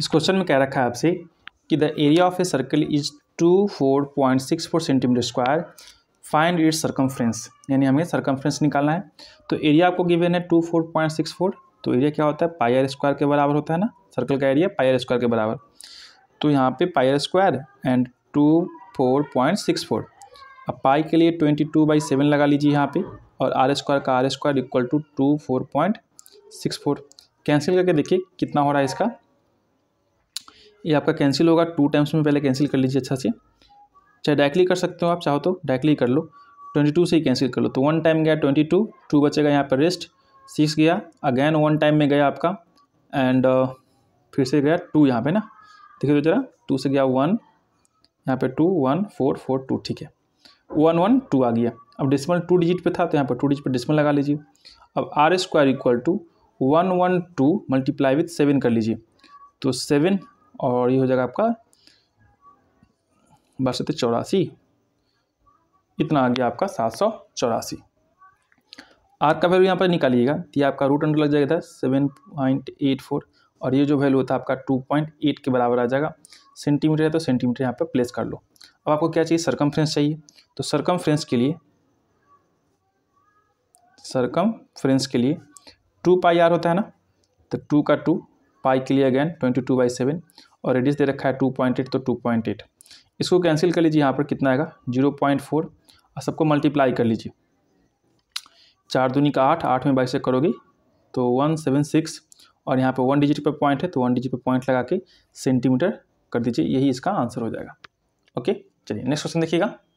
इस क्वेश्चन में क्या रखा है आपसे कि the area of a circle is two four point six four centimetre square find its circumference यानी हमें सर्कमफ्रेंस निकालना है तो एरिया आपको गिवेन है two four point six four तो एरिया क्या होता है पायर स्क्वायर के बराबर होता है ना सर्कल का एरिया पायर स्क्वायर के बराबर तो यहाँ पे pi r square and two four point six four अब पाई के लिए ट्वेंटी टू बाई सेवन लगा लीजिए यहाँ पे और आर स्क्वायर का r square equal to two four point six four cancel करके देखिए कितना हो रहा है इसका ये आपका कैंसिल होगा टू टाइम्स में पहले कैंसिल कर लीजिए अच्छा से चाहे डायरेक्टली कर सकते हो आप चाहो तो डायरेक्टली कर लो ट्वेंटी टू से ही कैंसिल कर लो तो वन टाइम गया ट्वेंटी टू टू बचेगा यहाँ पर रेस्ट सिक्स गया अगैन वन टाइम में गया आपका एंड uh, फिर से गया टू यहाँ पे ना देखिए तो जरा टू से गया वन यहाँ पे two one four four two ठीक है वन वन टू आ गया अब डिसमल टू डिजिट पे था तो यहाँ पर टू डिजिट पे डिसमल लगा लीजिए अब r square equal to one one two multiply with seven कर लीजिए तो सेवन और ये हो जाएगा आपका बासठ चौरासी इतना आ गया आपका सात सौ चौरासी आर का वैल्यू यहाँ पर निकालिएगा तो ये आपका रूट अंडर लग जाएगा था सेवन पॉइंट एट फोर और ये जो वैल्यू होता है आपका टू पॉइंट एट के बराबर आ जाएगा सेंटीमीटर है तो सेंटीमीटर यहाँ पर प्लेस कर लो अब आपको क्या चाहिए सरकम चाहिए तो सरकम के लिए सरकम के लिए टू पाई आर होता है ना तो टू का टू पाई के लिए again twenty two by seven और रेडियस दे रखा है टू पॉइंट एट तो टू पॉइंट एट इसको कैंसिल कर लीजिए यहाँ पर कितना आएगा जीरो पॉइंट फोर और सबको मल्टीप्लाई कर लीजिए चार दूनी का आठ आठ में बाईस से करोगे तो वन सेवन सिक्स और यहाँ पर वन डिजिट पर पॉइंट है तो वन डिजिट पर पॉइंट लगा के सेंटीमीटर कर दीजिए यही इसका आंसर हो जाएगा ओके चलिए नेक्स्ट क्वेश्चन देखिएगा